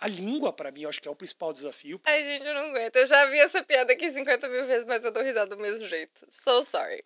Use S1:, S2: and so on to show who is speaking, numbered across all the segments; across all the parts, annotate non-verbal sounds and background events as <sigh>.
S1: A língua, para mim, eu acho que é o principal desafio. Ai, gente, eu não aguento. Eu já vi essa piada aqui 50 mil vezes, mas eu dou risada do mesmo jeito. So sorry.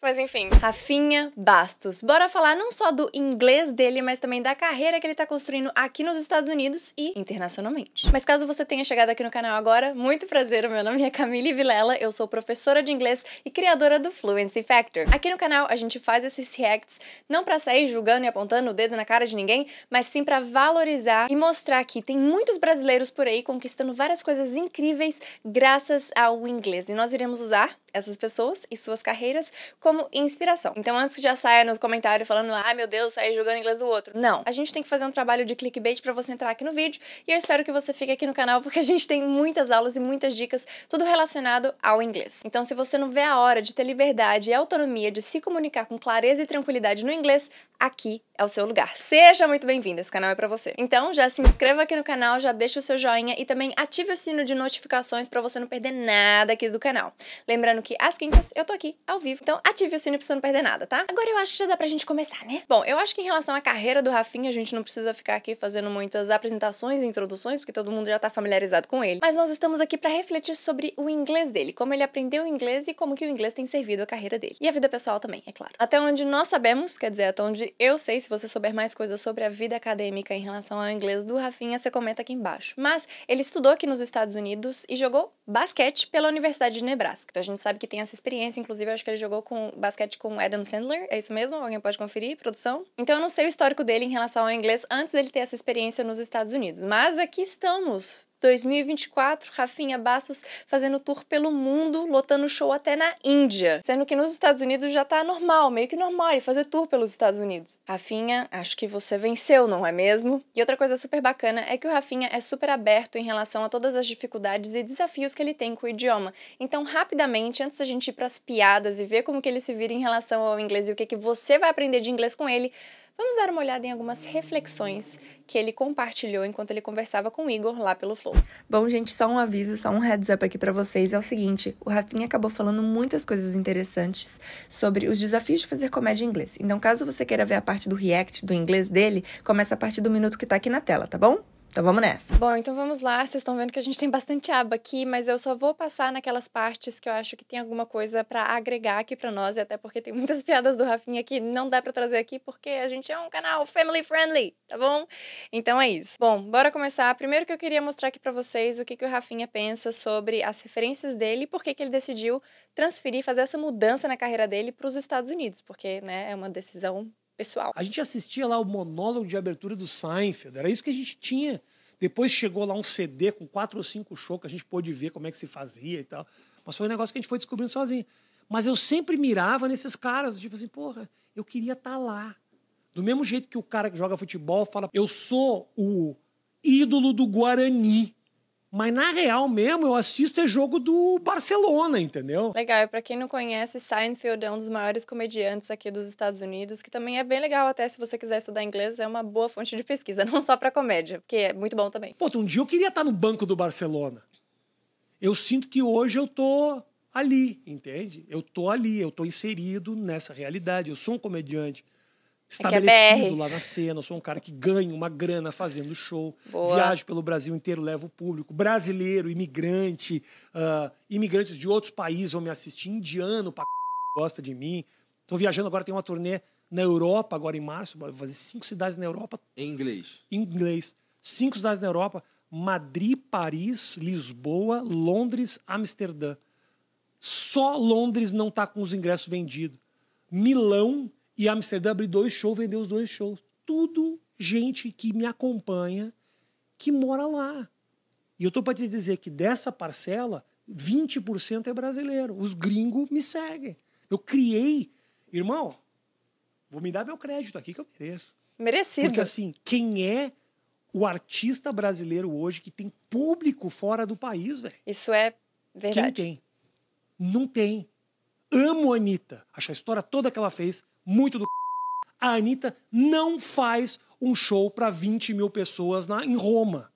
S1: Mas enfim. Rafinha Bastos. Bora falar não só do inglês dele, mas também da carreira que ele tá construindo aqui nos Estados Unidos e internacionalmente. Mas caso você tenha chegado aqui no canal agora, muito prazer. meu nome é Camille Vilela, eu sou professora de inglês e criadora do Fluency Factor. Aqui no canal a gente faz esses reacts não para sair julgando e apontando o dedo na cara de ninguém, mas sim para valorizar e mostrar que tem muitos brasileiros por aí conquistando várias coisas incríveis graças ao inglês. E nós iremos usar essas pessoas e suas carreiras como inspiração. Então, antes que já saia no comentário falando, ah, meu Deus, sair jogando inglês do outro. Não. A gente tem que fazer um trabalho de clickbait para você entrar aqui no vídeo e eu espero que você fique aqui no canal porque a gente tem muitas aulas e muitas dicas, tudo relacionado ao inglês. Então, se você não vê a hora de ter liberdade e autonomia de se comunicar com clareza e tranquilidade no inglês, aqui é o seu lugar. Seja muito bem-vindo, esse canal é para você. Então, já se inscreva aqui no canal, já deixa o seu joinha e também ative o sino de notificações para você não perder nada aqui do canal. Lembrando que às quintas eu tô aqui ao vivo, então ative o sino pra você não perder nada, tá? Agora eu acho que já dá pra gente começar, né? Bom, eu acho que em relação à carreira do Rafinha, a gente não precisa ficar aqui fazendo muitas apresentações e introduções, porque todo mundo já tá familiarizado com ele. Mas nós estamos aqui para refletir sobre o inglês dele, como ele aprendeu inglês e como que o inglês tem servido a carreira dele. E a vida pessoal também, é claro. Até onde nós sabemos, quer dizer, até onde eu Sei. Se você souber mais coisas sobre a vida acadêmica em relação ao inglês do Rafinha, você comenta aqui embaixo. Mas ele estudou aqui nos Estados Unidos e jogou basquete pela Universidade de Nebraska. Então a gente sabe que tem essa experiência, inclusive eu acho que ele jogou com basquete com Adam Sandler, é isso mesmo? Alguém pode conferir, produção? Então eu não sei o histórico dele em relação ao inglês antes dele ter essa experiência nos Estados Unidos, mas aqui estamos 2024, Rafinha Bastos fazendo tour pelo mundo, lotando show até na Índia. Sendo que nos Estados Unidos já tá normal, meio que normal, ele fazer tour pelos Estados Unidos. Rafinha, acho que você venceu, não é mesmo? E outra coisa super bacana é que o Rafinha é super aberto em relação a todas as dificuldades e desafios que ele tem com o idioma. Então, rapidamente, antes da gente ir pras piadas e ver como que ele se vira em relação ao inglês e o que, que você vai aprender de inglês com ele, Vamos dar uma olhada em algumas reflexões que ele compartilhou enquanto ele conversava com o Igor lá pelo Flow. Bom, gente, só um aviso, só um heads up aqui para vocês é o seguinte, o Rafinha acabou falando muitas coisas interessantes sobre os desafios de fazer comédia em inglês. Então, caso você queira ver a parte do react do inglês dele, começa a partir do minuto que tá aqui na tela, tá bom? Então vamos nessa. Bom, então vamos lá. Vocês estão vendo que a gente tem bastante aba aqui, mas eu só vou passar naquelas partes que eu acho que tem alguma coisa para agregar aqui para nós, e até porque tem muitas <laughs> piadas do Rafinha que não dá para trazer aqui porque a gente é um canal family friendly, tá bom? Então é isso. Bom, bora começar. Primeiro que eu queria mostrar aqui para vocês o que que o Rafinha pensa sobre as referências dele e por que que ele decidiu transferir, fazer essa mudança na carreira dele para os Estados Unidos, porque, né, é uma decisão pessoal. A
S2: gente assistia lá o monólogo de abertura do Seinfeld, era isso que a gente tinha. Depois chegou lá um CD com quatro ou cinco shows que a gente pôde ver como é que se fazia e tal. Mas foi um negócio que a gente foi descobrindo sozinho. Mas eu sempre mirava nesses caras, tipo assim, porra, eu queria estar tá lá. Do mesmo jeito que o cara que joga futebol fala, eu sou o ídolo do Guarani. Mas na real mesmo, eu assisto é jogo do Barcelona, entendeu?
S1: Legal, e pra quem não conhece, Seinfeld é um dos maiores comediantes aqui dos Estados Unidos, que também é bem legal, até se você quiser estudar inglês, é uma boa fonte de pesquisa, <laughs> não só pra comédia, porque é muito bom também.
S2: Pô, um dia eu queria estar no banco do Barcelona. Eu sinto que hoje eu tô ali, entende? Eu tô ali, eu tô inserido nessa realidade, eu sou um comediante.
S3: É é
S1: estabelecido é lá na
S2: cena. Eu sou um cara que ganha uma grana fazendo show, Boa. viajo pelo Brasil inteiro, levo o público. Brasileiro, imigrante, uh, imigrantes de outros países vão me assistir. Indiano, pra c... gosta de mim. Estou viajando agora, tem uma turnê na Europa, agora em março. Vou fazer cinco cidades na Europa. Em inglês. Em inglês. Cinco cidades na Europa: Madrid, Paris, Lisboa, Londres, Amsterdã. Só Londres não está com os ingressos vendidos. Milão e Amsterdã abriu dois shows, vendeu os dois shows. Tudo gente que me acompanha, que mora lá. E eu estou para te dizer que dessa parcela, 20% é brasileiro. Os gringos me seguem. Eu criei. Irmão, vou me dar meu crédito aqui que eu mereço.
S1: Merecido. Porque
S2: assim, quem é o artista brasileiro hoje que tem público fora do país, velho?
S1: Isso é verdade. Quem
S2: tem? Não tem. Amo a Anitta. Acho a história toda que ela fez muito do a Anitta não faz um show para 20 mil pessoas na, em Roma.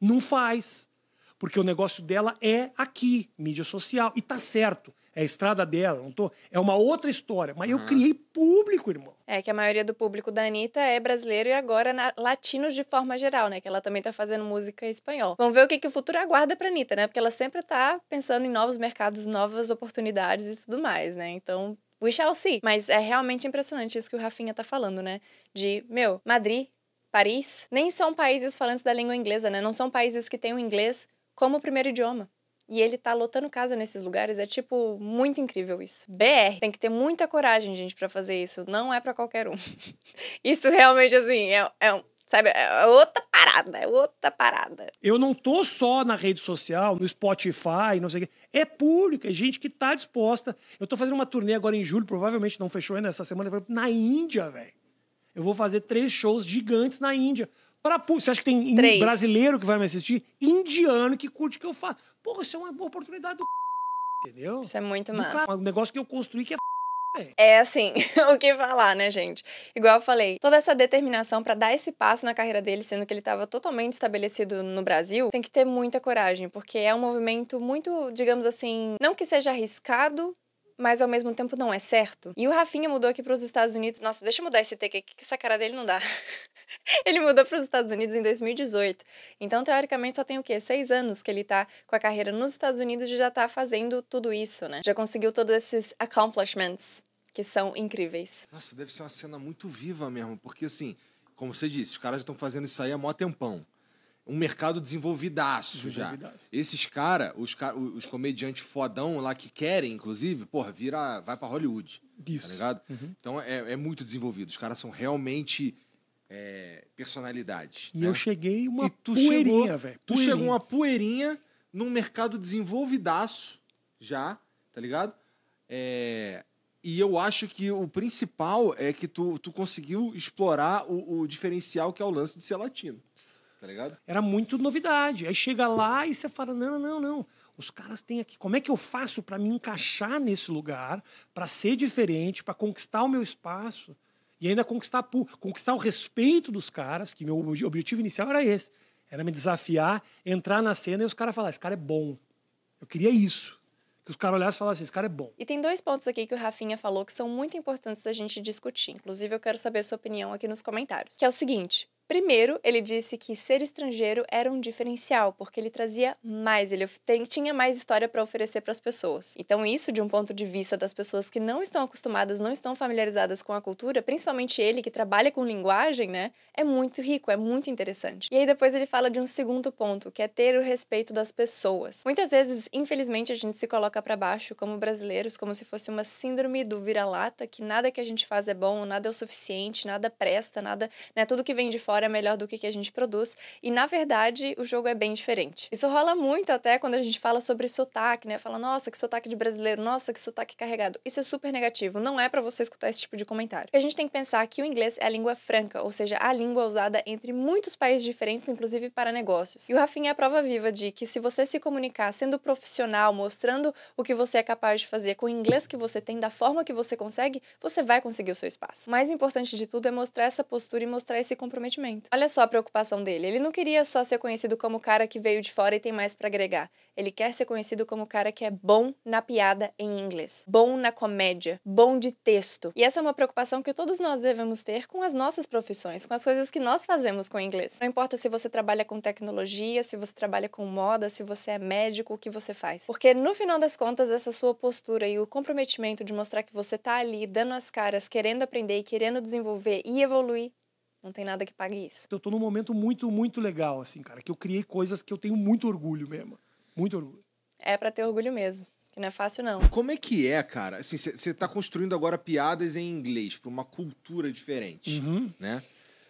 S2: Não faz. Porque o negócio dela é aqui, mídia social. E tá certo. É a estrada dela, não tô. É uma outra história. Mas uhum. eu criei público,
S1: irmão. É que a maioria do público da Anitta é brasileiro e agora na, latinos de forma geral, né? Que ela também tá fazendo música em espanhol. Vamos ver o que, que o futuro aguarda pra Anitta, né? Porque ela sempre tá pensando em novos mercados, novas oportunidades e tudo mais, né? Então we shall see. Mas é realmente impressionante isso que o Rafinha tá falando, né? De, meu, Madrid, Paris, nem são países falantes da língua inglesa, né? Não são países que têm o inglês como primeiro idioma. E ele tá lotando casa nesses lugares, é tipo muito incrível isso. BR, tem que ter muita coragem, gente, para fazer isso, não é para qualquer um. <laughs> isso realmente assim é, é um Sabe? É, é outra parada, é outra parada.
S2: Eu não tô só na rede social, no Spotify, não sei o quê. É público, é gente que tá disposta. Eu tô fazendo uma turnê agora em julho, provavelmente não fechou ainda essa semana, na Índia, velho. Eu vou fazer três shows gigantes na Índia. Pra, você acha que tem três. brasileiro que vai me assistir?
S1: Indiano que curte o que eu faço. pô isso é uma oportunidade do c... entendeu? Isso é muito massa. Um
S2: negócio que eu construí que é
S1: é. é assim, <laughs> o que falar, né, gente? Igual eu falei, toda essa determinação para dar esse passo na carreira dele, sendo que ele estava totalmente estabelecido no Brasil, tem que ter muita coragem, porque é um movimento muito, digamos assim, não que seja arriscado, mas ao mesmo tempo não é certo. E o Rafinha mudou aqui para os Estados Unidos. Nossa, deixa eu mudar esse take aqui, que essa cara dele não dá. <laughs> ele mudou para os Estados Unidos em 2018. Então, teoricamente, só tem o quê? Seis anos que ele tá com a carreira nos Estados Unidos e já tá fazendo tudo isso, né? Já conseguiu todos esses accomplishments que são incríveis.
S4: Nossa, deve ser uma cena muito viva mesmo, porque assim, como você disse, os caras estão fazendo isso aí há mó tempão. Um mercado desenvolvidaço, desenvolvidaço. já. Esses caras, os, cara, os comediantes fodão lá que querem, inclusive, porra, vira, vai para Hollywood. Tá isso. Tá ligado? Uhum. Então é, é muito desenvolvido. Os caras são realmente é, personalidades. E né? eu cheguei uma poeirinha, velho. Tu chegou uma poeirinha num mercado desenvolvidaço já, tá ligado? É, e eu acho que o principal é que tu, tu conseguiu explorar o, o diferencial que é o lance de ser latino. Tá ligado? Era muito
S2: novidade. Aí chega lá e você fala: não, não, não. Os caras têm aqui. Como é que eu faço para me encaixar nesse lugar, para ser diferente, para conquistar o meu espaço e ainda conquistar, conquistar o respeito dos caras, que meu objetivo inicial era esse. Era me desafiar, entrar na cena e os caras falar: esse cara é bom. Eu queria isso que os caras olhassem e falassem, esse cara é bom.
S1: E tem dois pontos aqui que o Rafinha falou que são muito importantes da gente discutir. Inclusive, eu quero saber a sua opinião aqui nos comentários. Que é o seguinte: Primeiro, ele disse que ser estrangeiro era um diferencial, porque ele trazia mais, ele tinha mais história para oferecer para as pessoas. Então, isso, de um ponto de vista das pessoas que não estão acostumadas, não estão familiarizadas com a cultura, principalmente ele que trabalha com linguagem, né, é muito rico, é muito interessante. E aí, depois, ele fala de um segundo ponto, que é ter o respeito das pessoas. Muitas vezes, infelizmente, a gente se coloca para baixo como brasileiros, como se fosse uma síndrome do vira-lata, que nada que a gente faz é bom, nada é o suficiente, nada presta, nada, né, tudo que vem de fora fora é melhor do que que a gente produz. E na verdade, o jogo é bem diferente. Isso rola muito até quando a gente fala sobre sotaque, né? Fala, nossa, que sotaque de brasileiro, nossa, que sotaque carregado. Isso é super negativo. Não é para você escutar esse tipo de comentário. A gente tem que pensar que o inglês é a língua franca, ou seja, a língua usada entre muitos países diferentes, inclusive para negócios. E o Rafinha é a prova viva de que se você se comunicar sendo profissional, mostrando o que você é capaz de fazer com o inglês que você tem, da forma que você consegue, você vai conseguir o seu espaço. O mais importante de tudo é mostrar essa postura e mostrar esse comprometimento. Olha só a preocupação dele. Ele não queria só ser conhecido como o cara que veio de fora e tem mais para agregar. Ele quer ser conhecido como o cara que é bom na piada em inglês, bom na comédia, bom de texto. E essa é uma preocupação que todos nós devemos ter com as nossas profissões, com as coisas que nós fazemos com o inglês. Não importa se você trabalha com tecnologia, se você trabalha com moda, se você é médico, o que você faz. Porque no final das contas, essa sua postura e o comprometimento de mostrar que você tá ali dando as caras, querendo aprender e querendo desenvolver e evoluir não tem nada que pague isso.
S2: Então, eu tô num momento muito, muito legal, assim, cara, que eu criei coisas que eu tenho muito orgulho mesmo. Muito orgulho.
S1: É para ter orgulho mesmo. Que não é fácil, não.
S4: Como é que é, cara? Assim, você tá construindo agora piadas em inglês para uma cultura diferente, uhum. né?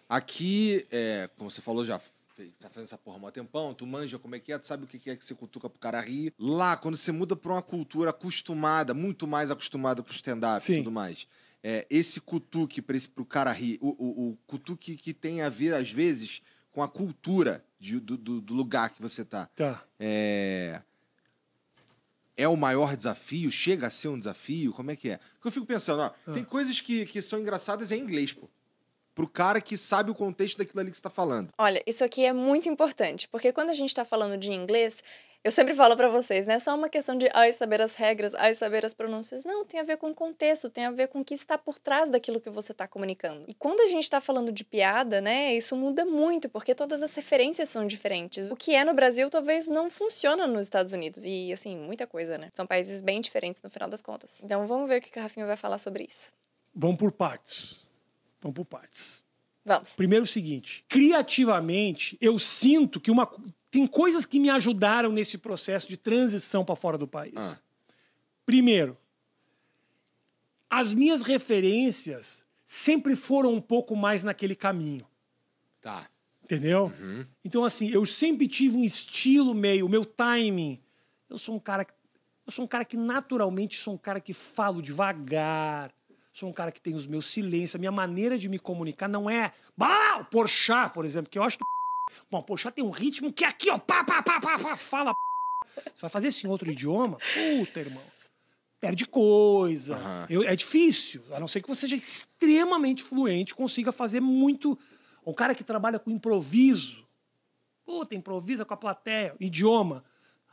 S4: Aqui, é, como você falou já, tá fazendo essa porra há um tempão, tu manja como é que é, tu sabe o que é que você cutuca pro cara rir. Lá, quando você muda pra uma cultura acostumada, muito mais acostumada com stand-up e tudo mais, é, esse cutuque para o cara rir, o, o, o, cutuque que tem a ver, às vezes, com a cultura de, do, do, lugar que você tá. Tá. É... é o maior desafio? Chega a ser um desafio? Como é que é? Porque eu fico pensando, ó, ah. tem coisas que, que são engraçadas em inglês, pô pro cara que sabe o contexto daquilo ali que está falando.
S1: Olha, isso aqui é muito importante, porque quando a gente está falando de inglês, eu sempre falo para vocês, né? Só uma questão de ai saber as regras, ai saber as pronúncias. Não, tem a ver com o contexto, tem a ver com o que está por trás daquilo que você está comunicando. E quando a gente está falando de piada, né? Isso muda muito, porque todas as referências são diferentes. O que é no Brasil talvez não funciona nos Estados Unidos. E assim, muita coisa, né? São países bem diferentes no final das contas. Então vamos ver o que o Rafinha vai falar sobre isso.
S2: Vamos por partes. Vamos por partes. Vamos. Primeiro o seguinte, criativamente, eu sinto que uma tem coisas que me ajudaram nesse processo de transição para fora do país. Ah. Primeiro, as minhas referências sempre foram um pouco mais naquele caminho. Tá. Entendeu? Uhum. Então, assim, eu sempre tive um estilo meio, o meu timing. Eu sou um cara que. Eu sou um cara que naturalmente sou um cara que falo devagar, sou um cara que tem os meus silêncios, a minha maneira de me comunicar não é bah, porchar, por exemplo, que eu acho do Bom, poxa, tem um ritmo que é aqui, ó, pá, pá, pá, pá, pá fala. Você vai fazer isso em outro idioma? Puta, irmão. Perde coisa. Uhum. Eu, é difícil, a não ser que você seja extremamente fluente, consiga fazer muito. Um cara que trabalha com improviso. Puta, improvisa com a plateia, idioma.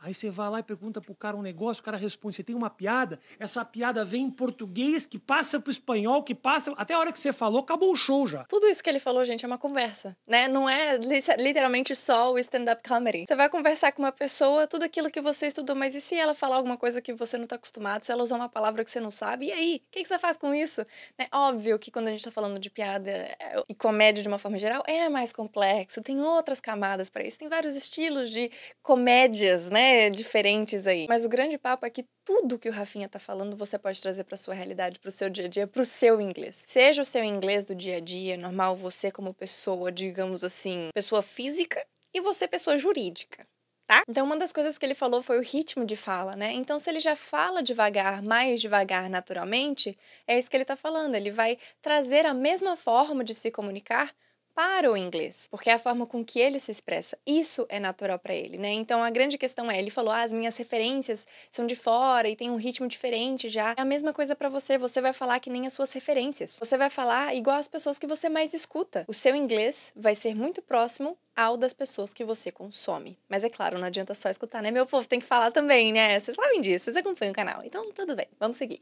S2: Aí você vai lá e pergunta pro cara um negócio, o cara responde, você tem uma piada, essa piada vem em português, que passa pro espanhol, que passa. Até a hora que você falou, acabou o show já.
S1: Tudo isso que ele falou, gente, é uma conversa, né? Não é literalmente só o stand-up comedy. Você vai conversar com uma pessoa, tudo aquilo que você estudou, mas e se ela falar alguma coisa que você não tá acostumado, se ela usar uma palavra que você não sabe, e aí? O que, que você faz com isso? Né? Óbvio que quando a gente tá falando de piada é, e comédia de uma forma geral, é mais complexo, tem outras camadas para isso, tem vários estilos de comédias, né? É diferentes aí. Mas o grande papo é que tudo que o Rafinha tá falando você pode trazer para sua realidade, para o seu dia a dia, para o seu inglês. Seja o seu inglês do dia a dia, normal, você como pessoa, digamos assim, pessoa física e você pessoa jurídica. Tá? Então, uma das coisas que ele falou foi o ritmo de fala, né? Então, se ele já fala devagar, mais devagar naturalmente, é isso que ele tá falando. Ele vai trazer a mesma forma de se comunicar para o inglês, porque é a forma com que ele se expressa. Isso é natural para ele, né? Então a grande questão é, ele falou: ah, "As minhas referências são de fora e tem um ritmo diferente já". É a mesma coisa para você, você vai falar que nem as suas referências. Você vai falar igual as pessoas que você mais escuta. O seu inglês vai ser muito próximo ao das pessoas que você consome. Mas é claro, não adianta só escutar, né? Meu povo tem que falar também, né? Vocês sabem disso, vocês acompanham o canal. Então tudo bem, vamos seguir.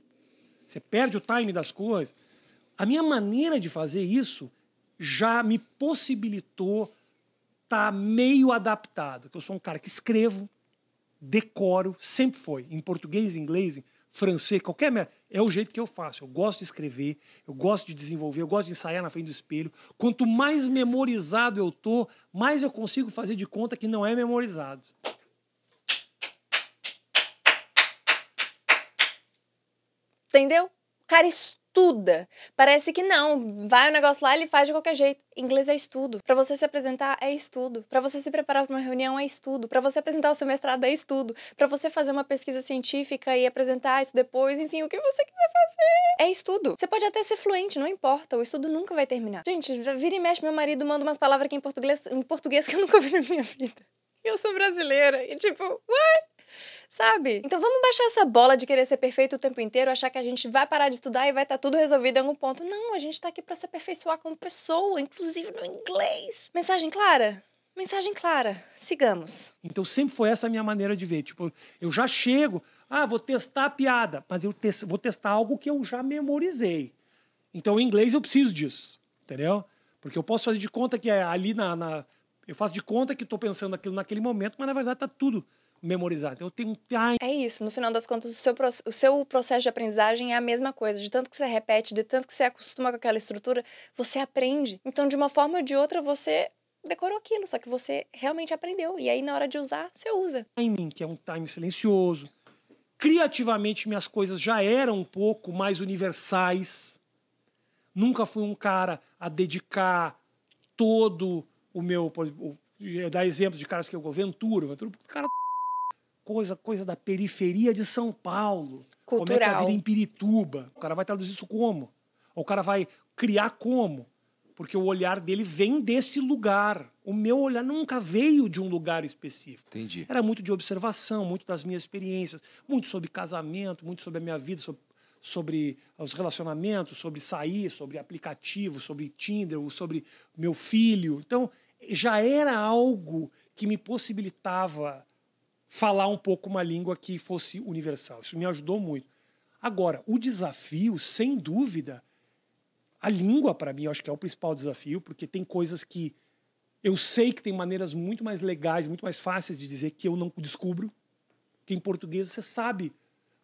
S2: Você perde o time das coisas. A minha maneira de fazer isso já me possibilitou estar tá meio adaptado. Que eu sou um cara que escrevo, decoro, sempre foi, em português, inglês, francês, qualquer merda. É o jeito que eu faço. Eu gosto de escrever, eu gosto de desenvolver, eu gosto de ensaiar na frente do espelho. Quanto mais memorizado eu tô, mais eu consigo fazer de conta que não é
S1: memorizado. Entendeu? O cara estuda. Parece que não. Vai o negócio lá, ele faz de qualquer jeito. Inglês é estudo. Para você se apresentar é estudo. Para você se preparar para uma reunião é estudo. Para você apresentar o seu mestrado é estudo. Para você fazer uma pesquisa científica e apresentar isso depois, enfim, o que você quiser fazer é estudo. Você pode até ser fluente, não importa. O estudo nunca vai terminar. Gente, vira e mexe meu marido manda umas palavras aqui em português, em português que eu nunca ouvi na minha vida. Eu sou brasileira e tipo, what? Sabe? Então vamos baixar essa bola de querer ser perfeito o tempo inteiro, achar que a gente vai parar de estudar e vai estar tá tudo resolvido em algum ponto. Não, a gente tá aqui para se aperfeiçoar como pessoa, inclusive no inglês. Mensagem clara? Mensagem clara. Sigamos.
S2: Então sempre foi essa a minha maneira de ver. Tipo, eu já chego, ah, vou testar a piada, mas eu te vou testar algo que eu já memorizei. Então, em inglês, eu preciso disso, entendeu? Porque eu posso fazer de conta que é ali na. na eu faço de conta que estou pensando aquilo naquele momento, mas na verdade está tudo memorizar. Eu tenho.
S1: time. É isso. No final das contas, o seu, o seu processo de aprendizagem é a mesma coisa. De tanto que você repete, de tanto que você acostuma com aquela estrutura, você aprende. Então, de uma forma ou de outra, você decorou aquilo, só que você realmente aprendeu. E aí, na hora de usar, você usa.
S2: Timing, que é um time silencioso. Criativamente, minhas coisas já eram um pouco mais universais. Nunca fui um cara a dedicar todo o meu. Por exemplo, dar exemplos de caras que eu. Ventura, Ventura, cara coisa, coisa da periferia de São Paulo. Cultural. Como é que é a vida em Pirituba? O cara vai traduzir isso como? O cara vai criar como? Porque o olhar dele vem desse lugar. O meu olhar nunca veio de um lugar específico. Entendi. Era muito de observação, muito das minhas experiências, muito sobre casamento, muito sobre a minha vida, sobre, sobre os relacionamentos, sobre sair, sobre aplicativo, sobre Tinder, sobre meu filho. Então, já era algo que me possibilitava falar um pouco uma língua que fosse universal. Isso me ajudou muito. Agora, o desafio, sem dúvida, a língua, para mim, acho que é o principal desafio, porque tem coisas que eu sei que tem maneiras muito mais legais, muito mais fáceis de dizer que eu não descubro. Que em português você sabe.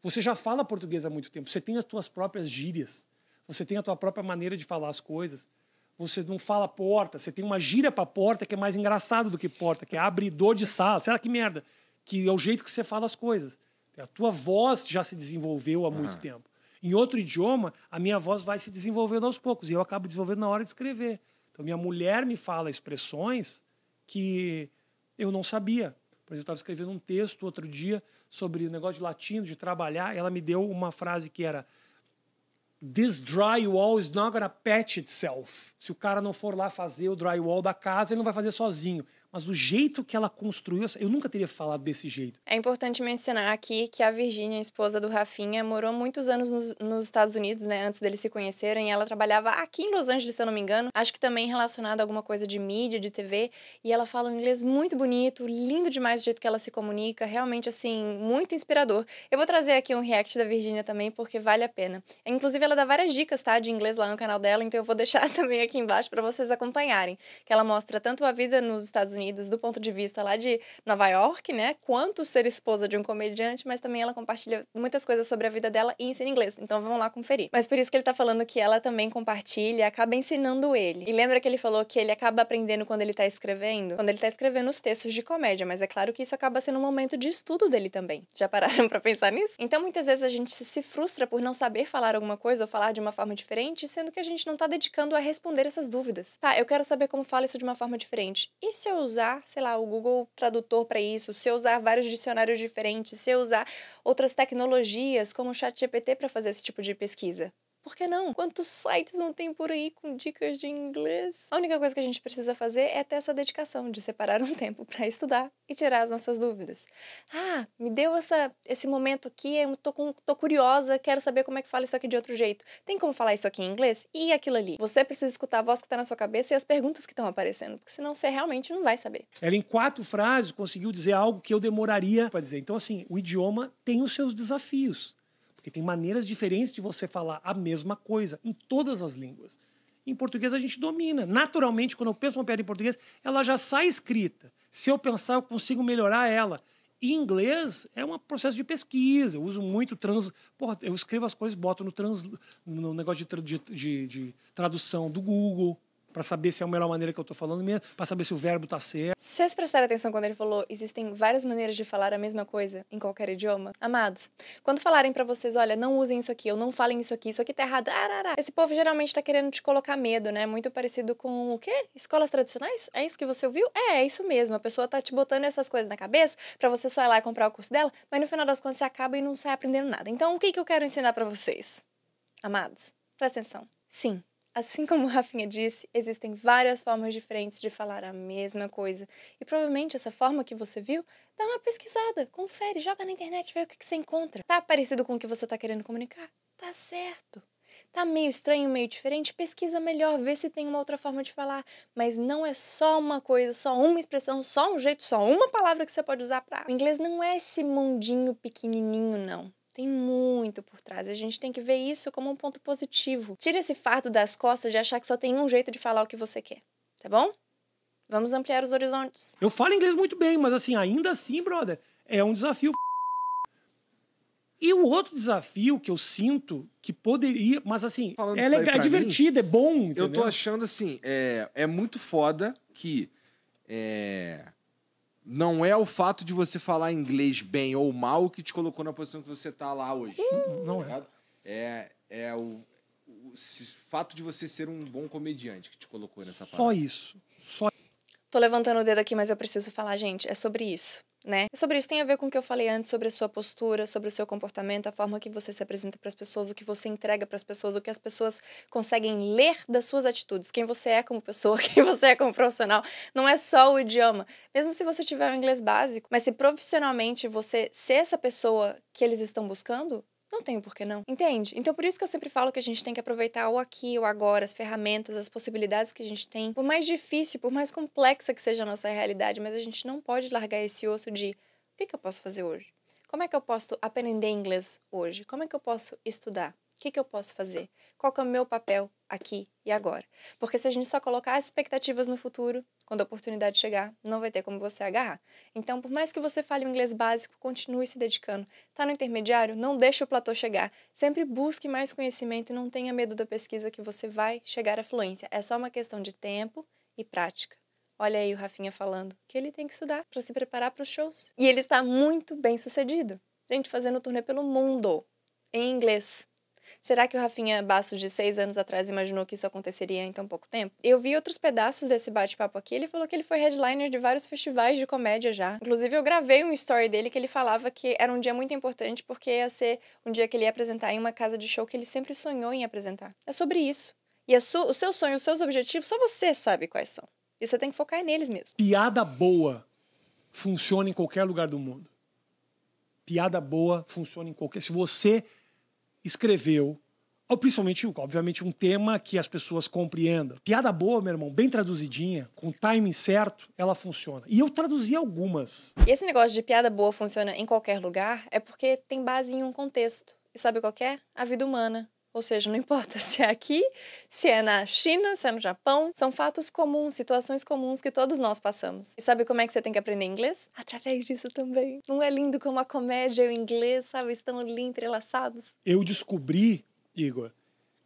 S2: Você já fala português há muito tempo. Você tem as suas próprias gírias. Você tem a tua própria maneira de falar as coisas. Você não fala porta. Você tem uma gíria para porta que é mais engraçado do que porta, que é abridor de sala. Será que merda? que é o jeito que você fala as coisas. A tua voz já se desenvolveu há muito uhum. tempo. Em outro idioma, a minha voz vai se desenvolvendo aos poucos e eu acabo desenvolvendo na hora de escrever. Então, minha mulher me fala expressões que eu não sabia. Por exemplo, eu estava escrevendo um texto outro dia sobre o negócio de latino, de trabalhar. ela me deu uma frase que era: This drywall is not gonna patch itself. Se o cara não for lá fazer o drywall da casa, ele não vai fazer sozinho mas o jeito que ela construiu, eu nunca teria falado desse jeito.
S1: É importante mencionar aqui que a Virginia, esposa do Rafinha, morou muitos anos nos, nos Estados Unidos, né, antes deles se conhecerem, ela trabalhava aqui em Los Angeles, se eu não me engano, acho que também relacionada a alguma coisa de mídia, de TV, e ela fala um inglês muito bonito, lindo demais o jeito que ela se comunica, realmente assim, muito inspirador. Eu vou trazer aqui um react da Virginia também, porque vale a pena. É, inclusive ela dá várias dicas, tá, de inglês lá no canal dela, então eu vou deixar <laughs> também aqui embaixo para vocês acompanharem, que ela mostra tanto a vida nos Estados Unidos Unidos do ponto de vista lá de Nova York, né? Quanto ser esposa de um comediante, mas também ela compartilha muitas coisas sobre a vida dela e ensina inglês. Então vamos lá conferir. Mas por isso que ele tá falando que ela também compartilha, acaba ensinando ele. E lembra que ele falou que ele acaba aprendendo quando ele tá escrevendo? Quando ele tá escrevendo os textos de comédia, mas é claro que isso acaba sendo um momento de estudo dele também. Já pararam para pensar nisso? Então muitas vezes a gente se frustra por não saber falar alguma coisa ou falar de uma forma diferente, sendo que a gente não tá dedicando a responder essas dúvidas. Tá, eu quero saber como fala isso de uma forma diferente. E se eu usar, sei lá, o Google Tradutor para isso, se eu usar vários dicionários diferentes, se eu usar outras tecnologias como o ChatGPT para fazer esse tipo de pesquisa por que não? Quantos sites não tem por aí com dicas de inglês? A única coisa que a gente precisa fazer é ter essa dedicação de separar um <laughs> tempo para estudar e tirar as nossas dúvidas. Ah, me deu essa, esse momento aqui, eu tô, com, tô curiosa, quero saber como é que fala isso aqui de outro jeito. Tem como falar isso aqui em inglês? E aquilo ali? Você precisa escutar a voz que está na sua cabeça e as perguntas que estão aparecendo, porque senão você realmente não vai saber.
S2: Ela, em quatro frases, conseguiu dizer algo que eu demoraria para dizer. Então, assim, o idioma tem os seus desafios. Porque tem maneiras diferentes de você falar a mesma coisa em todas as línguas. Em português a gente domina. Naturalmente, quando eu penso uma piada em português, ela já sai escrita. Se eu pensar, eu consigo melhorar ela. Em inglês é um processo de pesquisa. Eu uso muito trans. Porra, eu escrevo as coisas, boto no, trans... no negócio de, tra... de... de tradução do Google para saber se é a melhor maneira que eu estou falando mesmo, para saber se o verbo está certo.
S1: Vocês prestaram atenção quando ele falou existem várias maneiras de falar a mesma coisa em qualquer idioma? Amados, quando falarem para vocês, olha, não usem isso aqui, ou não falem isso aqui, isso aqui está errado, arará. esse povo geralmente está querendo te colocar medo, né? Muito parecido com o quê? Escolas tradicionais? É isso que você ouviu? É, é isso mesmo. A pessoa tá te botando essas coisas na cabeça para você só ir lá e comprar o curso dela, mas no final das contas você acaba e não sai aprendendo nada. Então, o que, que eu quero ensinar para vocês? Amados, presta atenção. Sim, Assim como o Rafinha disse, existem várias formas diferentes de falar a mesma coisa. E provavelmente essa forma que você viu, dá uma pesquisada, confere, joga na internet, vê o que, que você encontra. Tá parecido com o que você tá querendo comunicar? Tá certo. Tá meio estranho, meio diferente? Pesquisa melhor, vê se tem uma outra forma de falar. Mas não é só uma coisa, só uma expressão, só um jeito, só uma palavra que você pode usar para. O inglês não é esse mundinho pequenininho, não. Tem muito por trás. A gente tem que ver isso como um ponto positivo. Tira esse fardo das costas de achar que só tem um jeito de falar o que você quer, tá bom? Vamos ampliar os horizontes.
S2: Eu falo inglês muito bem, mas assim, ainda assim, brother, é um desafio. E o outro desafio que eu sinto que poderia. Mas assim, Falando é, legal, é divertido, é bom. Entendeu? Eu tô
S4: achando assim, é, é muito foda que. É, não é o fato de você falar inglês bem ou mal que te colocou na posição que você está lá hoje. Tá não tá é. É, é o, o, fato de você ser um bom comediante que te colocou nessa parte. Só isso.
S2: Só
S1: Tô levantando o dedo aqui, mas eu preciso falar, gente. É sobre isso né? E sobre isso tem a ver com o que eu falei antes sobre a sua postura, sobre o seu comportamento, a forma que você se apresenta para as pessoas, o que você entrega para as pessoas, o que as pessoas conseguem ler das suas atitudes, quem você é como pessoa, <laughs> quem você é como profissional. Não é só o idioma, mesmo se você tiver um inglês básico, mas se profissionalmente você ser essa pessoa que eles estão buscando, não tenho por que não. Entende? Então, por isso que eu sempre falo que a gente tem que aproveitar o aqui, o agora, as ferramentas, as possibilidades que a gente tem. Por mais difícil, por mais complexa que seja a nossa realidade, mas a gente não pode largar esse osso de o que, que eu posso fazer hoje? Como é que eu posso aprender inglês hoje? Como é que eu posso estudar? O que, que eu posso fazer? Qual é o meu papel aqui e agora? Porque se a gente só colocar as expectativas no futuro, quando a oportunidade chegar, não vai ter como você agarrar. Então, por mais que você fale o inglês básico, continue se dedicando. Está no intermediário? Não deixe o platô chegar. Sempre busque mais conhecimento e não tenha medo da pesquisa que você vai chegar à fluência. É só uma questão de tempo e prática. Olha aí o Rafinha falando que ele tem que estudar para se preparar para os shows. E ele está muito bem sucedido. Gente, fazendo turnê pelo mundo, em inglês. Será que o Rafinha Bastos, de seis anos atrás, imaginou que isso aconteceria em tão pouco tempo? Eu vi outros pedaços desse bate-papo aqui. Ele falou que ele foi headliner de vários festivais de comédia já. Inclusive, eu gravei um story dele que ele falava que era um dia muito importante porque ia ser um dia que ele ia apresentar em uma casa de show que ele sempre sonhou em apresentar. É sobre isso. E o seu sonho, os seus objetivos, só você sabe quais são. E você tem que focar neles mesmo.
S2: Piada boa funciona em qualquer lugar do mundo. Piada boa funciona em qualquer. Se você escreveu, principalmente, obviamente, um tema que as pessoas compreendam. Piada boa, meu irmão, bem traduzidinha, com timing certo, ela funciona. E eu traduzi algumas.
S1: E esse negócio de piada boa funciona em qualquer lugar é porque tem base em um contexto. E sabe qual é? A vida humana. Ou seja, não importa <laughs> se é aqui, se é na China, se é no Japão, são fatos comuns, situações comuns que todos nós passamos. E sabe como é que você tem que aprender inglês? Através disso também. Não é lindo como a comédia e o inglês, sabe, estão ali entrelaçados?
S2: Eu descobri, Igor,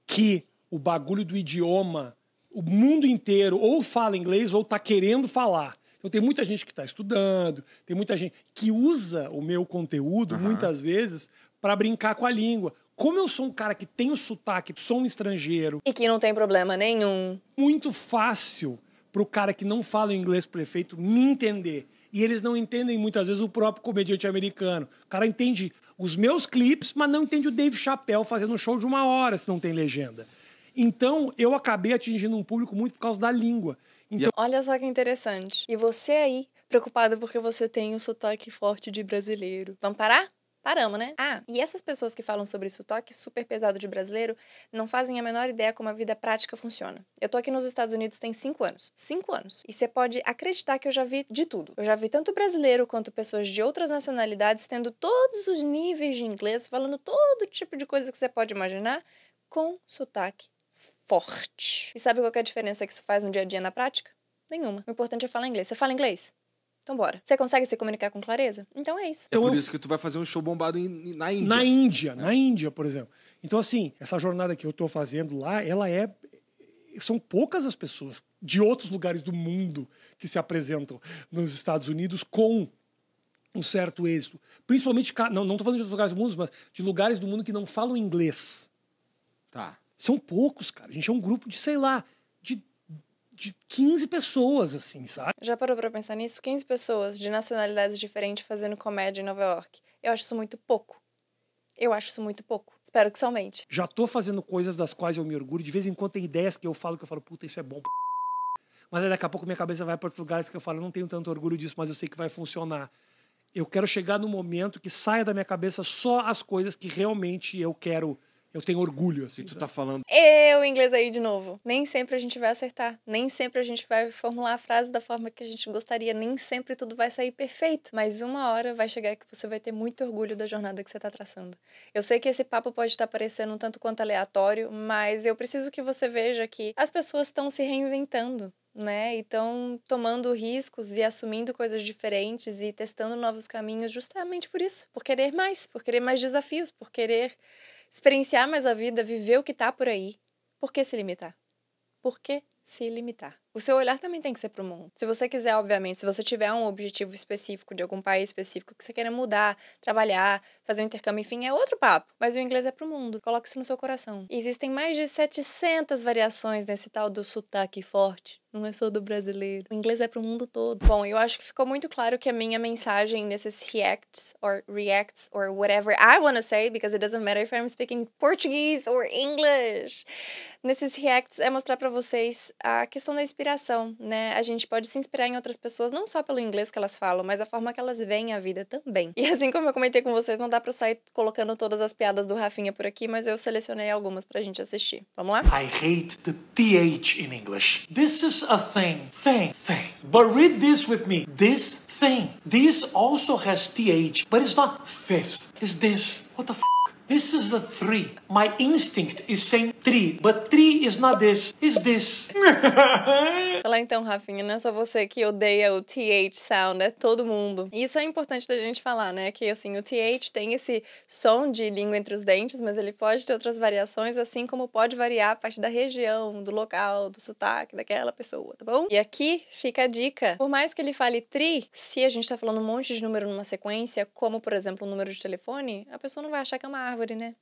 S2: que o bagulho do idioma, o mundo inteiro ou fala inglês ou está querendo falar. Então tem muita gente que está estudando, tem muita gente que usa o meu conteúdo uhum. muitas vezes para brincar com a língua. Como eu sou um cara que tem o sotaque, sou um estrangeiro.
S1: E que não tem problema nenhum. Muito
S2: fácil pro cara que não fala inglês prefeito me entender. E eles não entendem muitas vezes o próprio comediante americano. O cara entende os meus clipes, mas não entende o Dave Chappelle fazendo um show de uma hora se não tem legenda. Então, eu acabei atingindo um público muito por causa da língua. Então...
S1: Olha só que interessante. E você aí, preocupado porque você tem o sotaque forte de brasileiro. Vamos parar? Paramos, né? Ah, e essas pessoas que falam sobre sotaque super pesado de brasileiro não fazem a menor ideia como a vida prática funciona. Eu tô aqui nos Estados Unidos tem cinco anos. Cinco anos. E você pode acreditar que eu já vi de tudo. Eu já vi tanto brasileiro quanto pessoas de outras nacionalidades tendo todos os níveis de inglês, falando todo tipo de coisa que você pode imaginar com sotaque forte. E sabe qual é a diferença que isso faz no dia a dia na prática? Nenhuma. O importante é falar inglês. Você fala inglês? Então bora. Você consegue se comunicar com clareza? Então é isso. É por eu... isso
S4: que tu vai fazer um show bombado em, na Índia. Na Índia, é. na Índia, por
S2: exemplo. Então assim, essa jornada que eu estou fazendo lá, ela é são poucas as pessoas de outros lugares do mundo que se apresentam nos Estados Unidos com um certo êxito. Principalmente, não, não tô falando de outros lugares do mundo, mas de lugares do mundo que não falam inglês. Tá. São poucos, cara. A gente é um grupo de, sei lá, de 15 pessoas, assim, sabe?
S1: Já parou pra pensar nisso? 15 pessoas de nacionalidades diferentes fazendo comédia em Nova York. Eu acho isso muito pouco. Eu acho isso muito pouco. Espero que somente.
S2: Já tô fazendo coisas das quais eu me orgulho. De vez em quando tem ideias que eu falo que eu falo, puta, isso é bom. Mas aí daqui a pouco minha cabeça vai para outros lugares que eu falo, não tenho tanto orgulho disso, mas eu sei que vai funcionar. Eu quero chegar no momento que saia da minha cabeça só as coisas que realmente eu quero eu tenho orgulho, assim. Tu tá falando.
S1: Eu, inglês aí de novo. Nem sempre a gente vai acertar. Nem sempre a gente vai formular a frase da forma que a gente gostaria. Nem sempre tudo vai sair perfeito. Mas uma hora vai chegar que você vai ter muito orgulho da jornada que você tá traçando. Eu sei que esse papo pode estar tá parecendo um tanto quanto aleatório, mas eu preciso que você veja que as pessoas estão se reinventando né? Então, tomando riscos e assumindo coisas diferentes e testando novos caminhos justamente por isso, por querer mais, por querer mais desafios, por querer experienciar mais a vida, viver o que tá por aí. Por que se limitar? Por que se limitar? O seu olhar também tem que ser pro mundo. Se você quiser, obviamente, se você tiver um objetivo específico de algum país específico que você queira mudar, trabalhar, fazer um intercâmbio, enfim, é outro papo. Mas o inglês é pro mundo. Coloque isso no seu coração. existem mais de 700 variações nesse tal do sotaque forte não é só do brasileiro. O inglês é para o mundo todo. Bom, eu acho que ficou muito claro que a minha mensagem nesses reacts or reacts or whatever I want to say because it doesn't matter if I'm speaking Portuguese or English. Nesses reacts é mostrar para vocês a questão da inspiração, né? A gente pode se inspirar em outras pessoas não só pelo inglês que elas falam, mas a forma que elas veem a vida também. <laughs> E assim como eu comentei com vocês, não dá para sair colocando todas as piadas do Rafinha por aqui, mas eu selecionei algumas pra gente assistir. Vamos lá? I
S2: hate the th in English. This is a thing, thing, thing. But read this with me. This thing. This also has th, but it's not this. It's this. What the f This is a three. My instinct is saying three, but three is not this, is this.
S1: <laughs> Fala então, Rafinha, não é só você que odeia o TH sound, é todo mundo. E isso é importante da gente falar, né? Que assim, o TH tem esse som de língua entre os dentes, mas ele pode ter outras variações, assim como pode variar a partir da região, do local, do sotaque daquela pessoa, tá bom? E aqui fica a dica. Por mais que ele fale tri, se a gente tá falando um monte de número numa sequência, como por exemplo o um número de telefone, a pessoa não vai achar que é uma árvore árvore, né?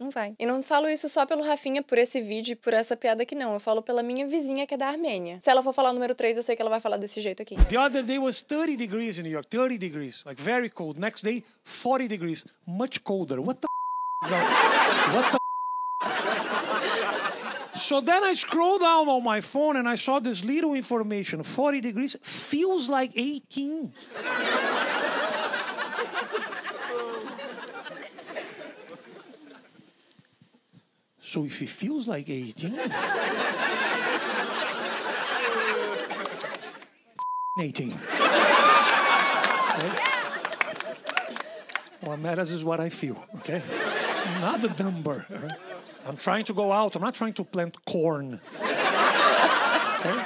S1: Não vai. E não falo isso só pelo Rafinha, por esse vídeo e por essa piada aqui, não. Eu falo pela minha vizinha, que é da Armênia. Se ela for falar o número 3, eu sei que ela vai falar desse jeito aqui.
S2: The other day was 30 degrees in New York. 30 degrees. Like, very cold. Next day, 40 degrees. Much colder. What the no. What the So then I scroll down on my phone and I saw this little information. 40 degrees feels like 18. So if he feels like 18, <laughs> 18. Okay? What matters is what I feel, okay? Not the number. Right? I'm trying to go out. I'm not trying to plant corn. Okay?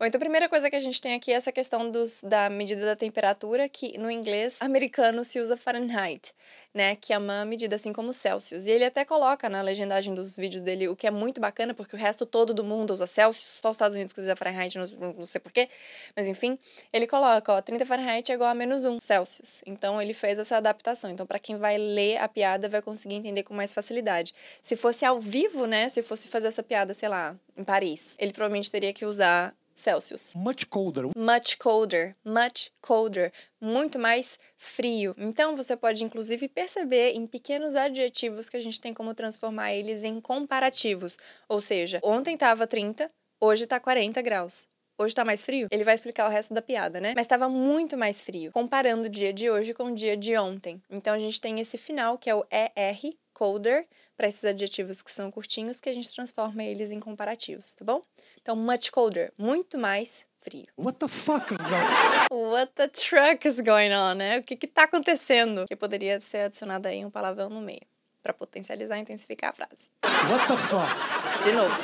S1: Bom, então a primeira coisa que a gente tem aqui é essa questão dos, da medida da temperatura, que no inglês americano se usa Fahrenheit, né? Que é uma medida assim como Celsius. E ele até coloca na legendagem dos vídeos dele, o que é muito bacana, porque o resto todo do mundo usa Celsius, só os Estados Unidos que usa Fahrenheit, não, não sei porquê, mas enfim, ele coloca, ó, 30 Fahrenheit é igual a menos 1 Celsius. Então ele fez essa adaptação. Então, para quem vai ler a piada, vai conseguir entender com mais facilidade. Se fosse ao vivo, né? Se fosse fazer essa piada, sei lá, em Paris, ele provavelmente teria que usar Celsius. Much colder. Much colder. Much colder. Muito mais frio. Então você pode inclusive perceber em pequenos adjetivos que a gente tem como transformar eles em comparativos. Ou seja, ontem estava 30, hoje está 40 graus hoje tá mais frio? Ele vai explicar o resto da piada, né? Mas tava muito mais frio, comparando o dia de hoje com o dia de ontem. Então a gente tem esse final que é o ER, colder, para esses adjetivos que são curtinhos, que a gente transforma eles em comparativos, tá bom? Então, much colder, muito mais frio.
S2: What the fuck is going
S1: on? What the truck is going on, né? O que que tá acontecendo? Que poderia ser adicionado aí um palavrão no meio, para potencializar e intensificar a frase. What the fuck? De novo.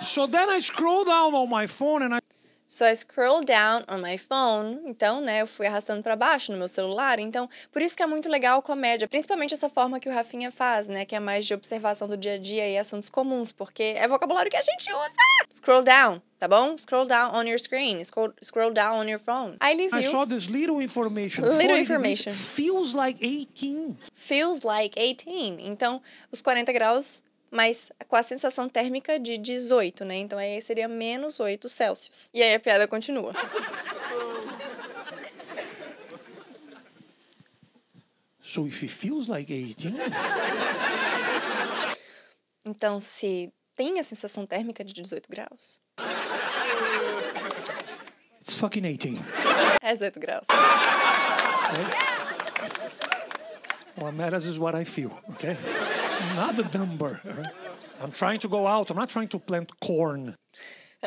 S1: So then I scroll down on my phone and I So I scroll down on my phone. Então, né, eu fui arrastando para baixo no meu celular. Então, por isso que é muito legal a comédia, principalmente essa forma que o Rafinha faz, né, que é mais de observação do dia a dia e assuntos comuns, porque é vocabulário que a gente usa. Scroll down, tá bom? Scroll down on your screen, scroll, scroll down on your phone. Aí ele viu. I saw
S2: this little information. Little information.
S1: Feels like 18. Feels like 18. Então, os 40 graus mas com a sensação térmica de 18, né? Então aí seria menos 8 Celsius. E aí a piada continua.
S2: So if it feels like 18.
S1: Então, se tem a sensação térmica de 18 graus.
S2: It's fucking 18.
S1: É 18 graus.
S2: Okay. Well, that is what I feel, okay? I'm not a number. I'm trying to go out. I'm not trying to plant corn. <laughs>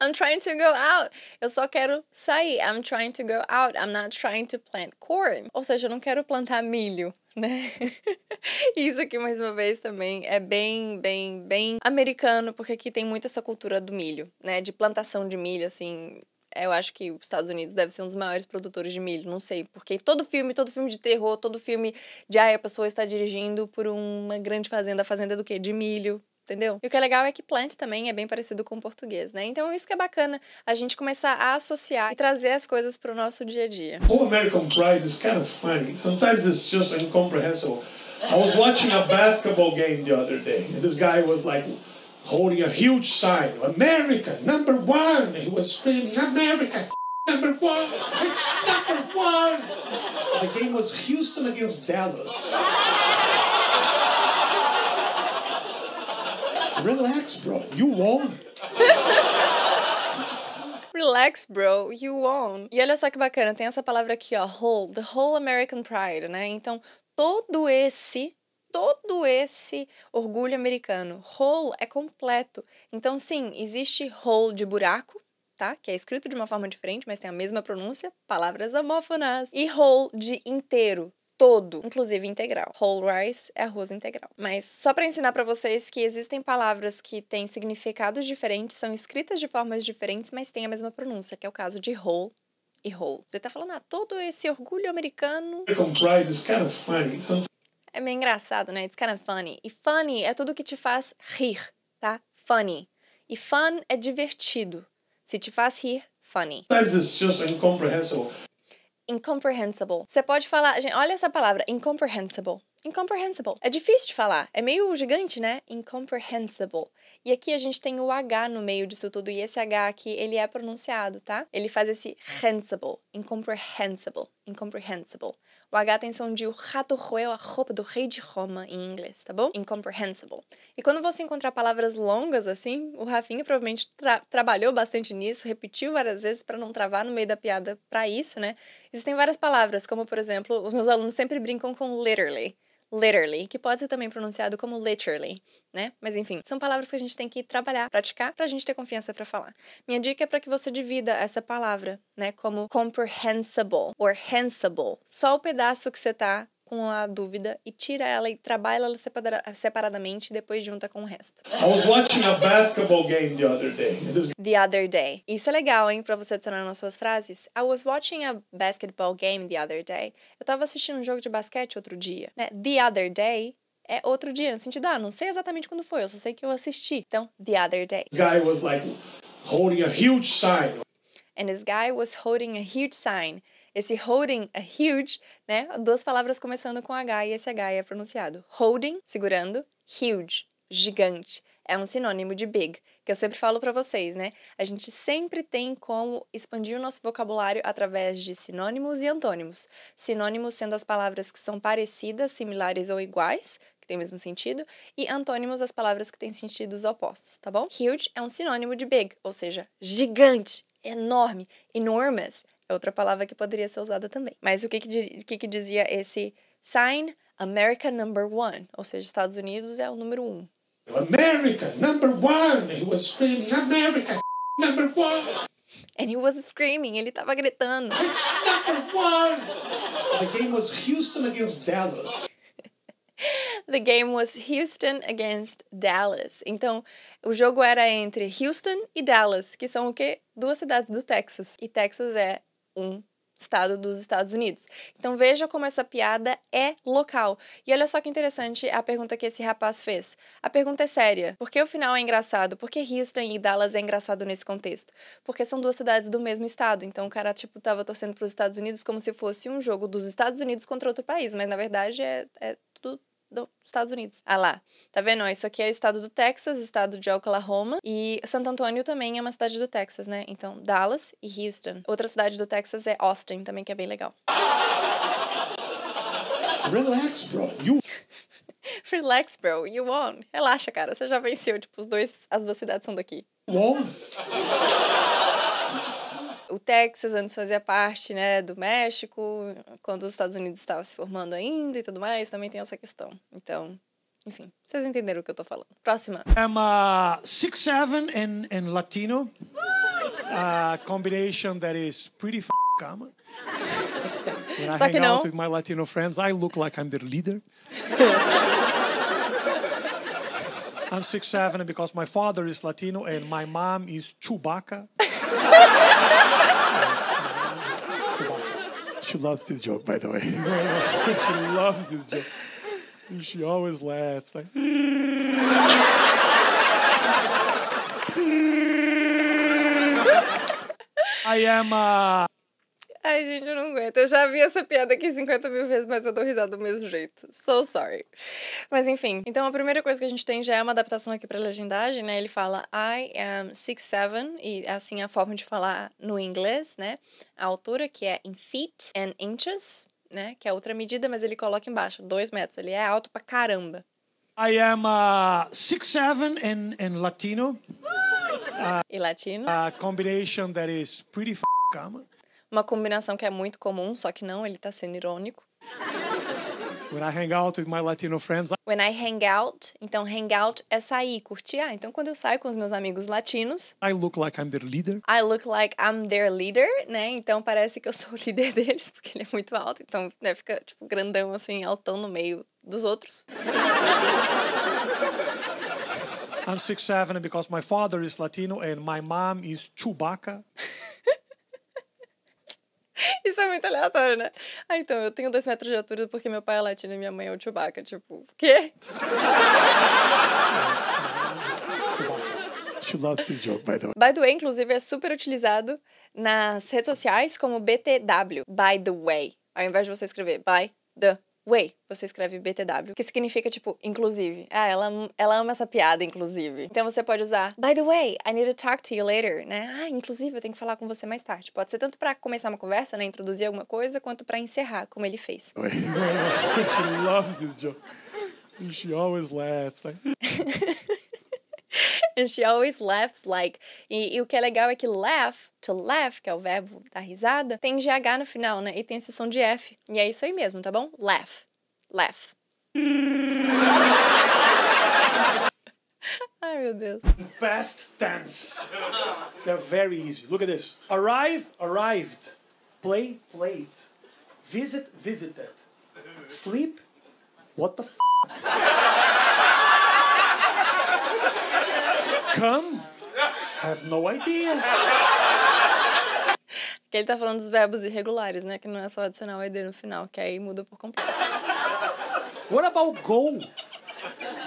S1: I'm trying to go out. Eu só quero sair. I'm trying to go out. I'm not trying to plant corn. Ou seja, eu não quero plantar milho, né? <laughs> Isso aqui, mais uma vez, também é bem, bem, bem americano, porque aqui tem muito essa cultura do milho, né? De plantação de milho, assim, eu acho que os Estados Unidos deve ser um dos maiores produtores de milho, não sei, porque todo filme, todo filme de terror, todo filme de ai, a pessoa está dirigindo por uma grande fazenda, fazenda é do quê? De milho. Entendeu? E o que é legal é que plant também é bem parecido com o português, né? Então isso que é bacana, a gente começar a associar e trazer as coisas para o nosso dia a dia. O
S2: American Pride is kind of funny. Sometimes it's just incomprehensible. I was watching a basketball game the other day, and this guy was like holding a huge sign, America, number one. He was screaming, America, number one, it's number one. The game was Houston against Dallas. Relax, bro, you won.
S1: Relax, bro, you won. E olha só que bacana, tem essa palavra aqui, ó, whole, the whole American pride, né? Então, todo esse todo esse orgulho americano. Hole é completo. Então, sim, existe hole de buraco, tá? Que é escrito de uma forma diferente, mas tem a mesma pronúncia, palavras homófonas. E whole de inteiro, todo, inclusive integral. Whole rice é arroz integral. Mas só para ensinar para vocês que existem palavras que têm significados diferentes, são escritas de formas diferentes, mas têm a mesma pronúncia, que é o caso de whole e whole. Você tá falando, ah, todo esse orgulho americano. is kind of funny. É meio engraçado, né? It's kind of funny. E funny é tudo que te faz rir, tá? Funny. E fun é divertido. Se te faz rir, funny. Sometimes it's just incomprehensible. Incomprehensible. Você pode falar, gente, olha essa palavra, incomprehensible. Incomprehensible. É difícil de falar, é meio gigante, né? Incomprehensible. E aqui a gente tem o H no meio disso tudo, e esse H aqui, ele é pronunciado, tá? Ele faz esse sensible, incomprehensible, incomprehensible. O H tem som de o rato roeu a roupa do rei de Roma em inglês, tá bom? Incomprehensible. E quando você encontrar palavras longas assim, o Rafinha provavelmente tra trabalhou bastante nisso, repetiu várias vezes para não travar no meio da piada para isso, né? Existem várias palavras, como por exemplo, os meus alunos sempre brincam com literally literally, que pode ser também pronunciado como literally, né? Mas enfim, são palavras que a gente tem que trabalhar, praticar para a gente ter confiança para falar. Minha dica é para que você divida essa palavra, né, como comprehensible or handsable, só o pedaço que você tá com a dúvida e tira ela e trabalha ela separadamente e depois junta com o resto. I was watching
S2: a basketball game the other day.
S1: The other day. Isso é legal, hein, para você adicionar nas suas frases. I was watching a basketball game the other day. Eu tava assistindo um jogo de basquete outro dia, né? The other day é outro dia, no sentido, ah, não sei exatamente quando foi, eu só sei que eu assisti. Então, the other day. The guy was like
S2: holding a huge sign.
S1: And this guy was holding a huge sign. Esse holding é huge, né? Duas palavras começando com H e esse H é pronunciado. Holding, segurando, huge, gigante. É um sinônimo de big, que eu sempre falo para vocês, né? A gente sempre tem como expandir o nosso vocabulário através de sinônimos e antônimos. Sinônimos sendo as palavras que são parecidas, similares ou iguais, que tem o mesmo sentido, e antônimos as palavras que têm sentidos opostos, tá bom? Huge é um sinônimo de big, ou seja, gigante, enorme, enormous. É outra palavra que poderia ser usada também. Mas o que, que, que, que dizia esse sign? America number one. Ou seja, Estados Unidos é o número um.
S2: America number one! He was screaming,
S1: America number one! And he was screaming, ele estava gritando. It's number one!
S2: The game was Houston against Dallas.
S1: <laughs> The game was Houston against Dallas. Então, o jogo era entre Houston e Dallas, que são o quê? Duas cidades do Texas. E Texas é um estado dos Estados Unidos. Então veja como essa piada é local. E olha só que interessante a pergunta que esse rapaz fez. A pergunta é séria. Por que o final é engraçado? Por que Houston e Dallas é engraçado nesse contexto? Porque são duas cidades do mesmo estado. Então o cara tipo tava torcendo para os Estados Unidos como se fosse um jogo dos Estados Unidos contra outro país, mas na verdade é, é tudo dos Estados Unidos. Ah lá, tá vendo? Isso aqui é o estado do Texas, estado de Oklahoma. E Santo Antônio também é uma cidade do Texas, né? Então, Dallas e Houston. Outra cidade do Texas é Austin, também, que é bem legal. Relax, bro. You... <laughs> Relax, bro. You won. Relaxa, cara. Você já venceu. Tipo, os dois, as duas cidades são daqui. Won. O Texas antes fazia parte, né, do México, quando os Estados Unidos estavam se formando ainda e tudo mais, também tem essa questão. Então, enfim, vocês entenderam o que eu tô falando. Próxima.
S2: I'm uh, six seven and, and Latino. A uh, combination that is pretty f common. <laughs> When Só I hang não. out with my Latino friends, I look like I'm their leader. <laughs> I'm six seven because my father is Latino and my mom is Chewbacca. <laughs> loves this joke, by the way. <laughs> she loves this joke. She always laughs like.
S1: <laughs>
S2: I am. Uh...
S1: Ai, gente, eu não aguento. Eu já vi essa piada aqui 50 mil vezes, mas eu dou risada do mesmo jeito. So sorry. Mas enfim, então a primeira coisa que a gente tem já é uma adaptação aqui pra legendagem, né? Ele fala I am 6'7, e assim a forma de falar no inglês, né? A altura que é in feet and inches, né? Que é outra medida, mas ele coloca embaixo, dois metros. Ele é alto pra caramba.
S2: I am uh, seven and, and Latino. Uh, e latino. A combination that is pretty f common.
S1: Uma combinação que é muito comum, só que não, ele tá sendo irônico.
S2: When I hang out with my Latino friends.
S1: When I hang out, então hang out é sair, curtir. Ah, então quando eu saio com os meus amigos latinos.
S2: I look like I'm their leader.
S1: I look like I'm their leader, né? Então parece que eu sou o líder <laughs> deles, porque ele é muito alto, então né, fica tipo grandão assim, altão no meio dos outros.
S2: I'm 6'7 because my father is Latino and my mom is Chewbacca. <laughs>
S1: <laughs> Isso é muito aleatório, né? Ah, então, eu tenho dois metros de altura porque meu pai é latino e minha mãe é o Chewbacca. Tipo, o quê? <laughs>
S2: Joke, by, the
S1: by the way, inclusive, é super utilizado nas redes sociais como BTW, by the way, ao invés de você escrever by the Way, você escreve BTW, que significa tipo, inclusive. Ah, ela, ela ama essa piada, inclusive. Então você pode usar, by the way, I need to talk to you later, né? Ah, inclusive, eu tenho que falar com você mais tarde. Pode ser tanto para começar uma conversa, né? Introduzir alguma coisa, quanto para encerrar, como ele fez. <laughs>
S2: She loves this joke. She always laughs. <laughs>
S1: and <laughs> she always laughs like. E, e, o que é legal é que laugh, to laugh, que é o verbo da risada, tem GH no final, né? E tem esse som de F. E é isso aí mesmo, tá bom? Laugh. Laugh. <laughs>
S2: Ai, meu Deus. Past tense. They're very easy. Look at this. Arrive, arrived. Play, played. Visit, visited. Sleep, what the f?
S1: come? Have no idea. Que ele tá falando dos verbos irregulares, né? Que não é só adicionar o ed no final, que aí muda por completo.
S2: What about go?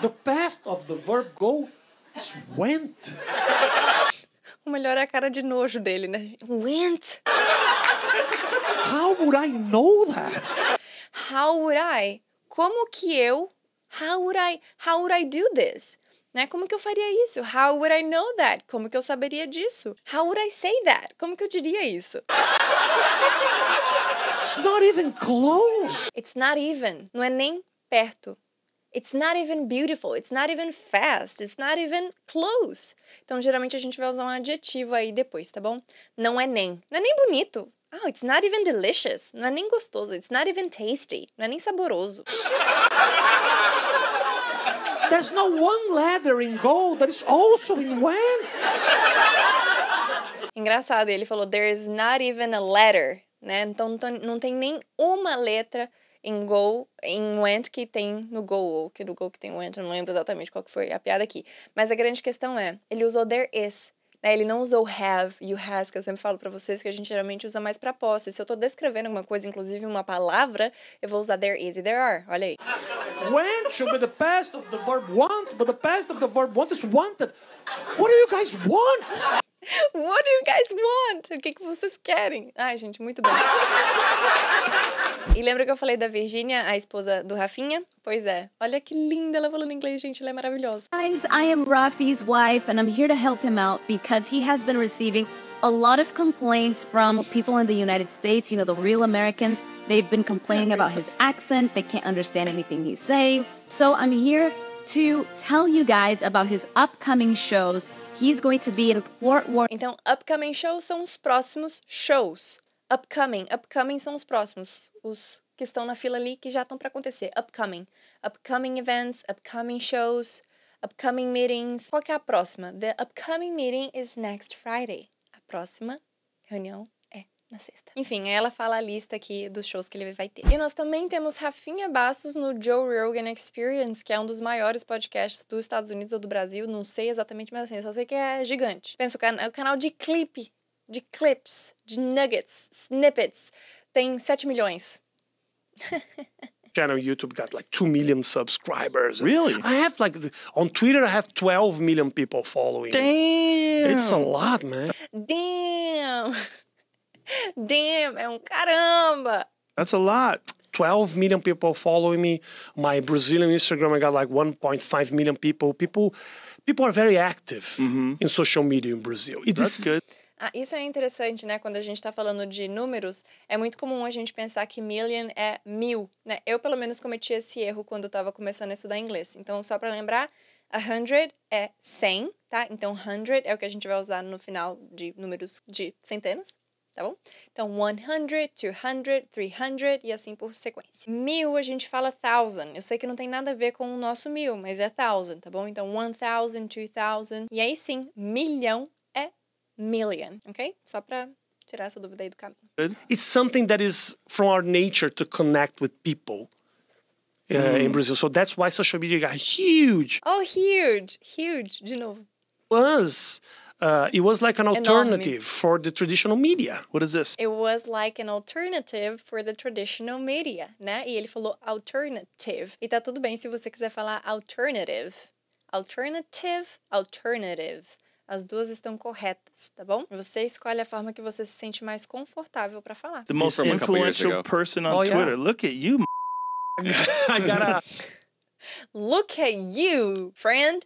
S2: The past of the verb go is went.
S1: O melhor é a cara de nojo dele, né? Went. How would I know that? How would I? Como que eu? How would I? How would I do this? né? Como que eu faria isso? How would I know that? Como que eu saberia disso? How would I say that? Como que eu diria isso? It's not even close. It's not even. Não é nem perto. It's not even beautiful, it's not even fast, it's not even close. Então, geralmente a gente vai usar um adjetivo aí depois, tá bom? Não é nem. Não é nem bonito. Oh, it's not even delicious. Não é nem gostoso. It's not even tasty. Não é nem saboroso.
S2: There's no one leather in gold that is also in when.
S1: Engraçado, ele falou there's not even a letter, né? Então não tem nem uma letra em go, em went que tem no go, ou que no go que tem went, eu não lembro exatamente qual que foi a piada aqui. Mas a grande questão é, ele usou there is. Né? Ele não usou have e o has, que eu sempre falo para vocês que a gente geralmente usa mais para posse. Se eu tô descrevendo alguma coisa, inclusive uma palavra, eu vou usar there is e there are. Olha aí.
S2: Went should be the past
S1: of the verb want, but the past of the verb want is wanted. What do you guys want? What do you guys want? O que, que vocês querem? Ai, gente, muito bom. e lembra que eu falei da Virginia, a esposa do Rafinha? Pois é. Olha que linda ela falando inglês, gente. Ela é maravilhosa. Guys, I am Rafi's wife and I'm here to help him out because he has been receiving a lot of complaints from people in the United States, you know, the real Americans. They've been complaining about his accent. They can't understand anything he's saying. So I'm here to tell you guys about his upcoming shows. He's going to be in Fort Worth. Então, upcoming shows são os próximos shows. Upcoming, upcoming são os próximos, os que estão na fila ali que já estão para acontecer. Upcoming, upcoming events, upcoming shows, upcoming meetings. Qual que é a próxima? The upcoming meeting is next Friday. A próxima reunião na sexta. Enfim, ela fala a lista aqui dos shows que ele vai ter. E nós também temos Rafinha Bastos no Joe Rogan Experience, que é um dos maiores podcasts dos Estados Unidos ou do Brasil, não sei exatamente, mas assim, só sei que é gigante. Pensa, é o canal de clipe, de clips, de nuggets, snippets, tem 7 milhões. <laughs>
S2: channel YouTube got like 2 million subscribers. Really? I have like on Twitter I have 12 million people following. Damn. It's a lot, man.
S1: Damn. <laughs> <laughs> Damn, é um caramba.
S2: That's a lot. 12 million people following me. My Brazilian Instagram, I got like 1.5 million people. People people are very active uhum. in social media in Brazil. It That's is... good.
S1: Ah, isso é interessante, né? Quando a gente está falando de números, é muito comum a gente pensar que million é mil, né? Eu, pelo menos, cometi esse erro quando estava começando a estudar inglês. Então, só para lembrar, a hundred é 100, tá? Então, hundred é o que a gente vai usar no final de números de centenas tá bom? Então, 100, 200, 300 e assim por sequência. Mil a gente fala thousand. Eu sei que não tem nada a ver com o nosso mil, mas é thousand, tá bom? Então, 1000, 2000. E aí sim, milhão é million, ok? Só pra tirar essa dúvida aí do caminho.
S2: It's something that is from our nature to connect with people. Uh, mm. In hum. Brazil. So that's why social media got huge.
S1: Oh, huge, huge, de novo.
S2: Was Uh, it was like an alternative Enorme. for the traditional media. What is this?
S1: It was like an alternative for the traditional media, né? E ele falou alternative. E tá tudo bem se você quiser falar alternative. Alternative, alternative. As duas estão corretas, tá bom? Você escolhe a forma que você se sente mais confortável para falar. The most This influential person on oh, Twitter. Yeah.
S3: Look at you. <laughs> I gotta.
S1: Look at you, friend.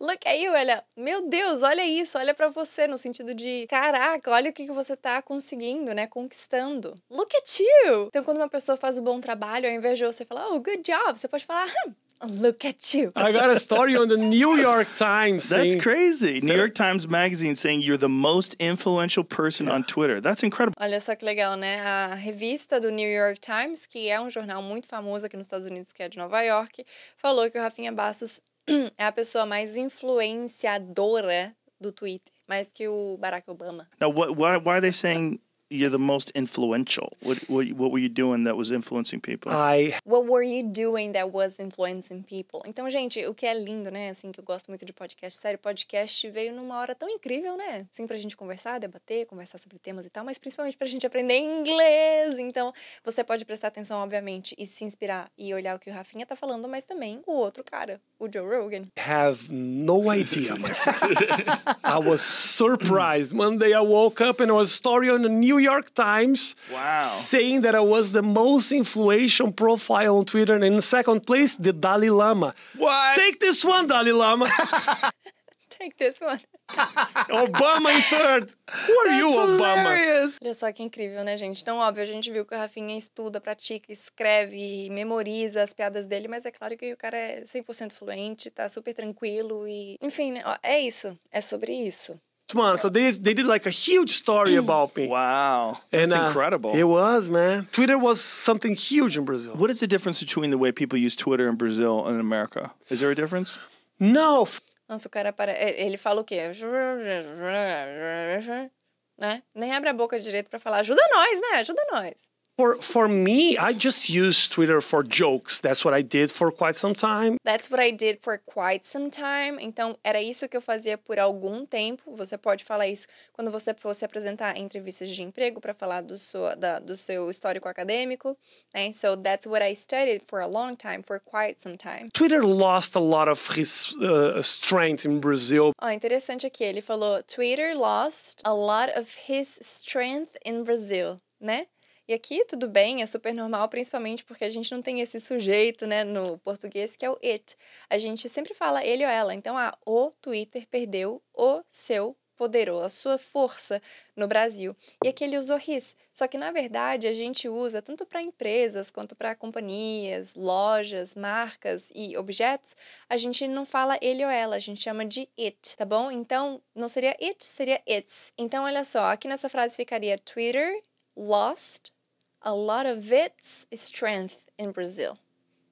S1: Look at you, olha, meu Deus, olha isso, olha para você, no sentido de, caraca, olha o que, que você tá conseguindo, né, conquistando. Look at you! Então, quando uma pessoa faz o um bom trabalho, ao invés de você falar, oh, good job, você pode falar, hum, Look at you. I got a
S2: story on the New York Times. Saying, That's crazy. New York Times Magazine
S3: saying you're the most influential person yeah. on Twitter. That's incredible.
S1: Olha só que legal, né? A revista do New York Times, que é um jornal muito famoso aqui nos Estados Unidos, que é de Nova York, falou que o Rafinha Bastos <clears throat> é a pessoa mais influenciadora do Twitter, mais que o Barack Obama.
S3: Now, what, why, why are they saying you're the most influential. What, what what were you doing that was influencing people? I
S1: What were you doing that was influencing people? Então, gente, o que é lindo, né? Assim que eu gosto muito de podcast, sério, podcast veio numa hora tão incrível, né? Assim pra gente conversar, debater, conversar sobre temas e tal, mas principalmente pra gente aprender inglês. Então, você pode prestar atenção, obviamente, e se inspirar e olhar o que o Rafinha tá falando, mas também o outro cara, o Joe Rogan.
S2: Have no idea, my friend. <laughs> I was surprised. One day I woke up and there was story on the news New York Times wow. saying that I was the most influential profile on Twitter. And in second place, the Dalai Lama. What? Take this one, Dalai Lama. <laughs>
S1: Take this one. <laughs>
S2: Obama em third. Who are That's you, Obama?
S1: Hilarious. Olha só que incrível, né, gente? Então, óbvio, a gente viu que o Rafinha estuda, pratica, escreve, memoriza as piadas dele, mas é claro que o cara é 100% fluente, tá super tranquilo e... Enfim, né? é isso. É sobre isso.
S2: on. So they they did like a huge story <clears throat> about me. Wow, that's and, uh, incredible. It was man. Twitter was something huge in Brazil. What is the difference between the way people use Twitter in Brazil and in America?
S1: Is there a difference? No. Nossa, o cara para ele fala o quê? Né? Nem abre a boca direito para falar. Ajuda nós, né? Ajuda nós.
S2: for for me, I just use Twitter for jokes. That's what I did for quite some time.
S1: That's what I did for quite some time. Então, era isso que eu fazia por algum tempo. Você pode falar isso quando você for se apresentar em entrevistas de emprego para falar do seu, da, do seu histórico acadêmico. Né? So, that's what I studied for a long time, for quite some time.
S2: Twitter lost a lot of his uh, strength in Brazil.
S1: Oh, interessante aqui. Ele falou, Twitter lost a lot of his strength in Brazil, né? E aqui tudo bem, é super normal, principalmente porque a gente não tem esse sujeito, né, no português, que é o it. A gente sempre fala ele ou ela. Então, ah, o Twitter perdeu o seu poderoso a sua força no Brasil. E aqui ele usou his Só que, na verdade, a gente usa tanto para empresas quanto para companhias, lojas, marcas e objetos. A gente não fala ele ou ela, a gente chama de it, tá bom? Então, não seria it, seria its. Então, olha só, aqui nessa frase ficaria Twitter lost a lot of its strength in Brazil.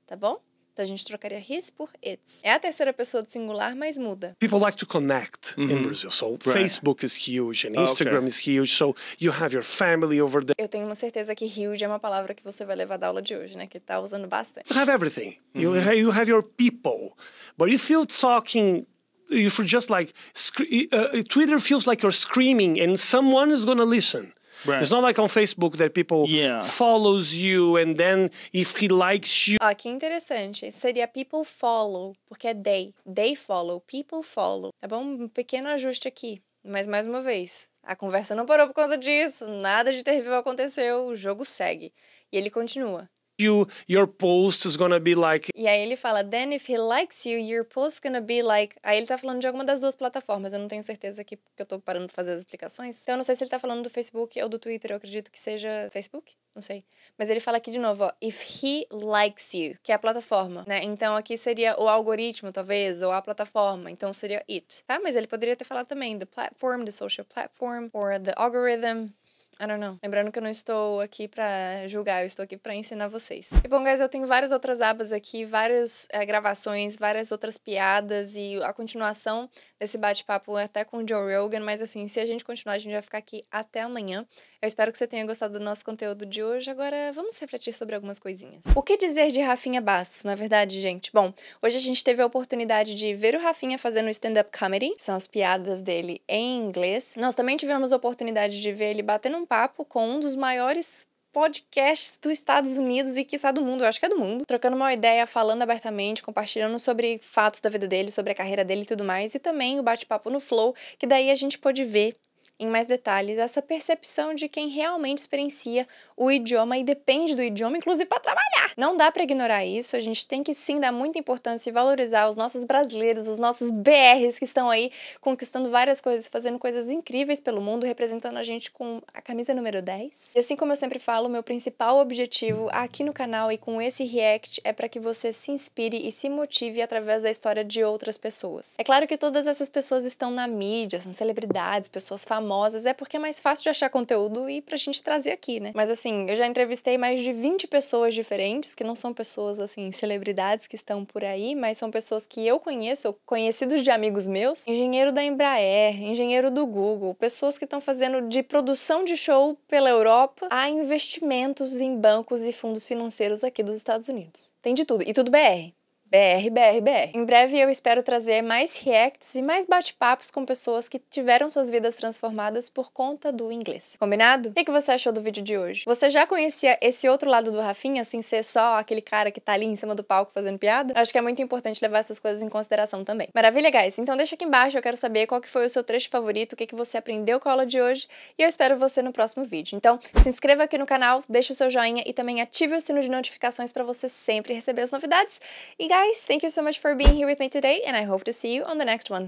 S1: Tá bom? Então a gente trocaria his por its. É a terceira pessoa do singular, mas muda.
S2: People like to connect mm -hmm. in uhum. Brazil. So right. Facebook is huge and ah, Instagram okay. is huge. So you have your family over there.
S1: Eu tenho uma certeza que huge é uma palavra que você vai levar da aula de hoje, né? Que tá usando bastante.
S2: You have everything. Mm -hmm. you, uhum. you have your people. But if you're talking you should just like uh, uh, Twitter feels like you're screaming and someone is going to listen. Right. It's not like on Facebook that people yeah. follows you and then if he likes you. Ah,
S1: que interessante. Seria people follow, porque é they. They follow, people follow. Tá bom? Um pequeno ajuste aqui. Mas mais uma vez, a conversa não parou por causa disso, nada de terrível aconteceu, o jogo segue. E ele continua
S2: you, your post is gonna be like.
S1: E aí ele fala, then if he likes you, your post is gonna be like. Aí ele tá falando de alguma das duas plataformas. Eu não tenho certeza aqui porque eu tô parando de fazer as explicações. Então eu não sei se ele tá falando do Facebook ou do Twitter. Eu acredito que seja Facebook. Não sei. Mas ele fala aqui de novo, ó. If he likes you, que é a plataforma, né? Então aqui seria o algoritmo, talvez, ou a plataforma. Então seria it. Tá? Mas ele poderia ter falado também the platform, the social platform, or the algorithm. I don't know. Lembrando que eu não estou aqui para julgar, eu estou aqui para ensinar vocês. E bom, guys, eu tenho várias outras abas aqui, várias é, gravações, várias outras piadas e a continuação desse bate-papo é até com o Joe Rogan, mas assim, se a gente continuar, a gente vai ficar aqui até amanhã. Eu espero que você tenha gostado do nosso conteúdo de hoje. Agora vamos refletir sobre algumas coisinhas. O que dizer de Rafinha Bastos, na é verdade, gente? Bom, hoje a gente teve a oportunidade de ver o Rafinha fazendo stand-up comedy, são as piadas dele em inglês. Nós também tivemos a oportunidade de ver ele batendo um papo com um dos maiores podcasts dos Estados Unidos e está do mundo, eu acho que é do mundo, trocando uma ideia, falando abertamente, compartilhando sobre fatos da vida dele, sobre a carreira dele e tudo mais, e também o bate-papo no Flow, que daí a gente pôde ver em mais detalhes essa percepção de quem realmente experiencia o idioma e depende do idioma, inclusive para trabalhar. Não dá para ignorar isso, a gente tem que sim dar muita importância e valorizar os nossos brasileiros, os nossos BRs que estão aí conquistando várias coisas, fazendo coisas incríveis pelo mundo, representando a gente com a camisa número 10. E assim como eu sempre falo, meu principal objetivo aqui no canal e com esse react é para que você se inspire e se motive através da história de outras pessoas. É claro que todas essas pessoas estão na mídia, são celebridades, pessoas famosas famosas, é porque é mais fácil de achar conteúdo e pra gente trazer aqui, né? Mas assim, eu já entrevistei mais de 20 pessoas diferentes, que não são pessoas assim, celebridades que estão por aí, mas são pessoas que eu conheço, conhecidos de amigos meus, engenheiro da Embraer, engenheiro do Google, pessoas que estão fazendo de produção de show pela Europa a investimentos em bancos e fundos financeiros aqui dos Estados Unidos. Tem de tudo. E tudo BR. BR, BR, BR. Em breve eu espero trazer mais reacts e mais bate-papos com pessoas que tiveram suas vidas transformadas por conta do inglês. Combinado? O que, você achou do vídeo de hoje? Você já conhecia esse outro lado do Rafinha, sem ser só aquele cara que tá ali em cima do palco fazendo piada? Acho que é muito importante levar essas coisas em consideração também. Maravilha, guys? Então deixa aqui embaixo, eu quero saber qual que foi o seu trecho favorito, o que, que você aprendeu com a aula de hoje e eu espero você no próximo vídeo. Então se inscreva aqui no canal, deixa o seu joinha e também ative o sino de notificações para você sempre receber as novidades. E, guys, thank you so much for being here with me today and I hope to see you on the next one.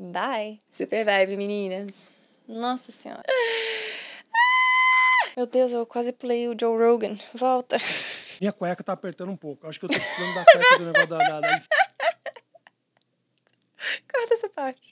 S1: Bye! Super vibe, meninas! Nossa senhora! Meu Deus, eu quase pulei o Joe Rogan. Volta!
S2: Minha cueca tá apertando um pouco. Acho que eu tô precisando da cueca do negócio da... da, da...
S1: Corta essa parte.